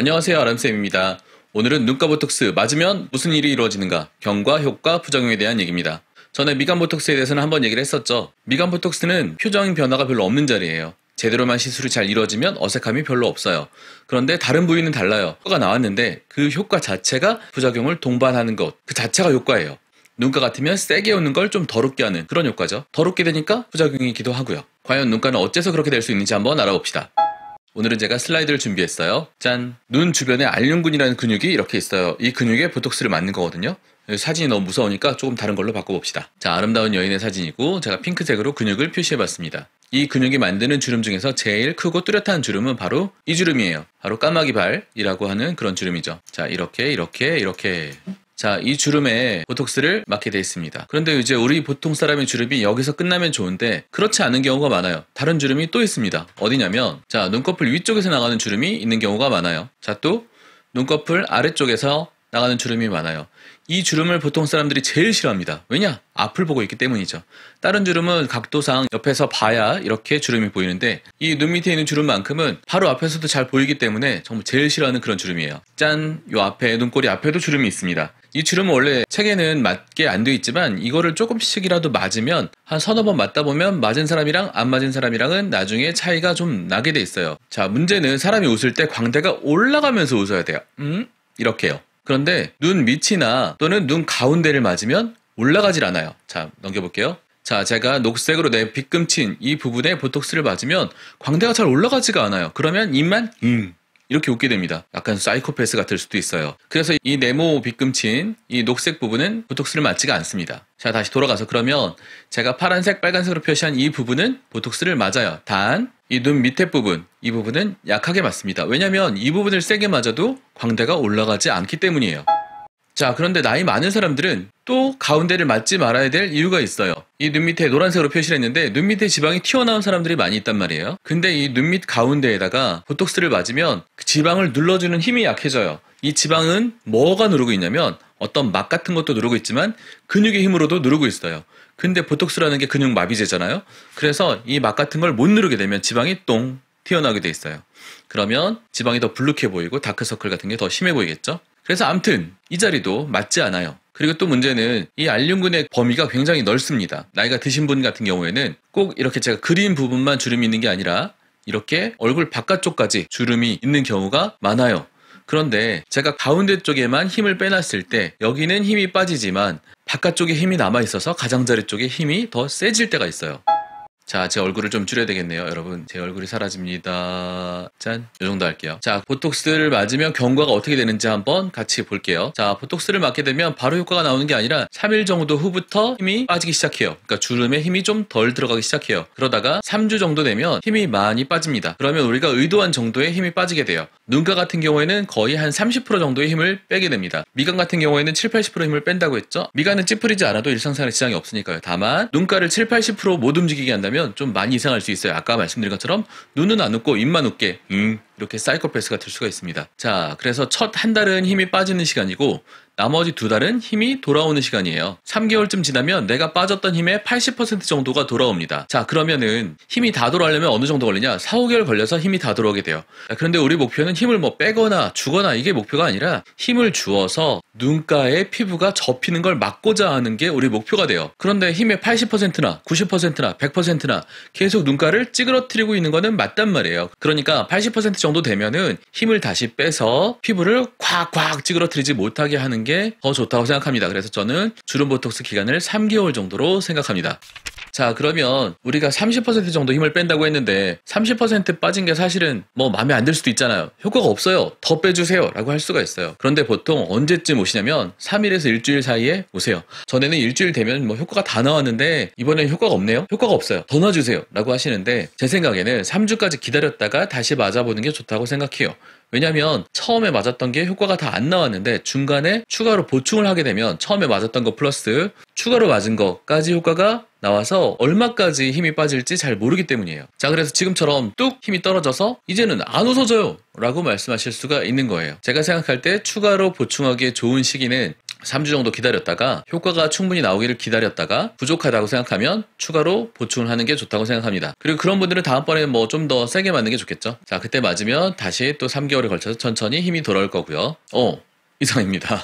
안녕하세요 아람쌤입니다. 오늘은 눈가 보톡스 맞으면 무슨 일이 이루어지는가 경과, 효과, 부작용에 대한 얘기입니다. 전에 미간 보톡스에 대해서는 한번 얘기를 했었죠. 미간 보톡스는 표정 변화가 별로 없는 자리예요. 제대로만 시술이 잘 이루어지면 어색함이 별로 없어요. 그런데 다른 부위는 달라요. 효과가 나왔는데 그 효과 자체가 부작용을 동반하는 것 그 자체가 효과예요. 눈가 같으면 세게 웃는 걸 좀 더럽게 하는 그런 효과죠. 더럽게 되니까 부작용이기도 하고요. 과연 눈가는 어째서 그렇게 될 수 있는지 한번 알아봅시다. 오늘은 제가 슬라이드를 준비했어요. 짠! 눈 주변에 알륜근이라는 근육이 이렇게 있어요. 이 근육에 보톡스를 맞는 거거든요. 사진이 너무 무서우니까 조금 다른 걸로 바꿔봅시다. 자, 아름다운 여인의 사진이고 제가 핑크색으로 근육을 표시해봤습니다. 이 근육이 만드는 주름 중에서 제일 크고 뚜렷한 주름은 바로 이 주름이에요. 바로 까마귀 발이라고 하는 그런 주름이죠. 자, 이렇게, 이렇게, 이렇게. 자, 이 주름에 보톡스를 맞게 돼 있습니다. 그런데 이제 우리 보통 사람의 주름이 여기서 끝나면 좋은데 그렇지 않은 경우가 많아요. 다른 주름이 또 있습니다. 어디냐면 자, 눈꺼풀 위쪽에서 나가는 주름이 있는 경우가 많아요. 자, 또 눈꺼풀 아래쪽에서 나가는 주름이 많아요. 이 주름을 보통 사람들이 제일 싫어합니다. 왜냐? 앞을 보고 있기 때문이죠. 다른 주름은 각도상 옆에서 봐야 이렇게 주름이 보이는데 이 눈 밑에 있는 주름만큼은 바로 앞에서도 잘 보이기 때문에 정말 제일 싫어하는 그런 주름이에요. 짠! 요 앞에 눈꼬리 앞에도 주름이 있습니다. 이 주름은 원래 책에는 맞게 안 돼 있지만 이거를 조금씩이라도 맞으면 한 서너 번 맞다 보면 맞은 사람이랑 안 맞은 사람이랑은 나중에 차이가 좀 나게 돼 있어요. 자, 문제는 사람이 웃을 때 광대가 올라가면서 웃어야 돼요. 음? 이렇게요. 그런데 눈 밑이나 또는 눈 가운데를 맞으면 올라가질 않아요. 자, 넘겨볼게요. 자, 제가 녹색으로 내 빗금친 이 부분에 보톡스를 맞으면 광대가 잘 올라가지가 않아요. 그러면 입만 음 이렇게 웃게 됩니다. 약간 사이코패스 같을 수도 있어요. 그래서 이 네모 빗금친 이 녹색 부분은 보톡스를 맞지가 않습니다. 자 다시 돌아가서 그러면 제가 파란색 빨간색으로 표시한 이 부분은 보톡스를 맞아요. 단 이 눈 밑에 부분 이 부분은 약하게 맞습니다. 왜냐면 하이 부분을 세게 맞아도 광대가 올라가지 않기 때문이에요. 자 그런데 나이 많은 사람들은 또 가운데를 맞지 말아야 될 이유가 있어요. 이 눈 밑에 노란색으로 표시를 했는데 눈 밑에 지방이 튀어나온 사람들이 많이 있단 말이에요. 근데 이 눈 밑 가운데에다가 보톡스를 맞으면 그 지방을 눌러주는 힘이 약해져요. 이 지방은 뭐가 누르고 있냐면 어떤 막 같은 것도 누르고 있지만 근육의 힘으로도 누르고 있어요. 근데 보톡스라는 게 근육 마비제잖아요. 그래서 이 막 같은 걸 못 누르게 되면 지방이 똥 튀어나오게 돼 있어요. 그러면 지방이 더블룩해 보이고 다크서클 같은 게 더 심해 보이겠죠? 그래서 암튼 이 자리도 맞지 않아요. 그리고 또 문제는 이알륨근의 범위가 굉장히 넓습니다. 나이가 드신 분 같은 경우에는 꼭 이렇게 제가 그린 부분만 주름이 있는 게 아니라 이렇게 얼굴 바깥쪽까지 주름이 있는 경우가 많아요. 그런데 제가 가운데 쪽에만 힘을 빼놨을 때 여기는 힘이 빠지지만 바깥쪽에 힘이 남아 있어서 가장자리 쪽에 힘이 더 세질 때가 있어요. 자, 제 얼굴을 좀 줄여야 되겠네요, 여러분. 제 얼굴이 사라집니다. 짠. 요 정도 할게요. 자, 보톡스를 맞으면 경과가 어떻게 되는지 한번 같이 볼게요. 자, 보톡스를 맞게 되면 바로 효과가 나오는 게 아니라 3일 정도 후부터 힘이 빠지기 시작해요. 그러니까 주름에 힘이 좀 덜 들어가기 시작해요. 그러다가 3주 정도 되면 힘이 많이 빠집니다. 그러면 우리가 의도한 정도의 힘이 빠지게 돼요. 눈가 같은 경우에는 거의 한 30% 정도의 힘을 빼게 됩니다. 미간 같은 경우에는 7, 80% 힘을 뺀다고 했죠. 미간은 찌푸리지 않아도 일상생활에 지장이 없으니까요. 다만 눈가를 7, 80%못 움직이게 한다면 좀 많이 이상할 수 있어요. 아까 말씀드린 것처럼 눈은 안 웃고 입만 웃게 음 이렇게 사이코패스가 될 수가 있습니다. 자, 그래서 첫 한 달은 힘이 빠지는 시간이고 나머지 두 달은 힘이 돌아오는 시간이에요. 3개월쯤 지나면 내가 빠졌던 힘의 80% 정도가 돌아옵니다. 자, 그러면은 힘이 다 돌아오려면 어느 정도 걸리냐? 4, 5개월 걸려서 힘이 다 돌아오게 돼요. 그런데 우리 목표는 힘을 뭐 빼거나 주거나 이게 목표가 아니라 힘을 주어서 눈가에 피부가 접히는 걸 막고자 하는 게 우리 목표가 돼요. 그런데 힘의 80%나 90%나 100%나 계속 눈가를 찌그러뜨리고 있는 거는 맞단 말이에요. 그러니까 80% 정도 되면은 힘을 다시 빼서 피부를 꽉 꽉 찌그러뜨리지 못하게 하는 게 게더 좋다고 생각합니다. 그래서 저는 주름 보톡스 기간을 3개월 정도로 생각합니다. 자, 그러면 우리가 30% 정도 힘을 뺀다고 했는데 30% 빠진 게 사실은 뭐 마음에 안 들 수도 있잖아요. 효과가 없어요. 더 빼주세요. 라고 할 수가 있어요. 그런데 보통 언제쯤 오시냐면 3일에서 일주일 사이에 오세요. 전에는 일주일 되면 뭐 효과가 다 나왔는데 이번엔 효과가 없네요. 효과가 없어요. 더 넣어주세요. 라고 하시는데 제 생각에는 3주까지 기다렸다가 다시 맞아보는 게 좋다고 생각해요. 왜냐하면 처음에 맞았던 게 효과가 다 안 나왔는데 중간에 추가로 보충을 하게 되면 처음에 맞았던 거 플러스 추가로 맞은 거까지 효과가 나와서 얼마까지 힘이 빠질지 잘 모르기 때문이에요. 자, 그래서 지금처럼 뚝 힘이 떨어져서 이제는 안 웃어져요! 라고 말씀하실 수가 있는 거예요. 제가 생각할 때 추가로 보충하기에 좋은 시기는 3주 정도 기다렸다가 효과가 충분히 나오기를 기다렸다가 부족하다고 생각하면 추가로 보충하는 을게 좋다고 생각합니다. 그리고 그런 분들은 다음번에 는뭐 좀 더 세게 맞는 게 좋겠죠. 자, 그때 맞으면 다시 또 3개월에 걸쳐서 천천히 힘이 돌아올 거고요. 어, 이상입니다.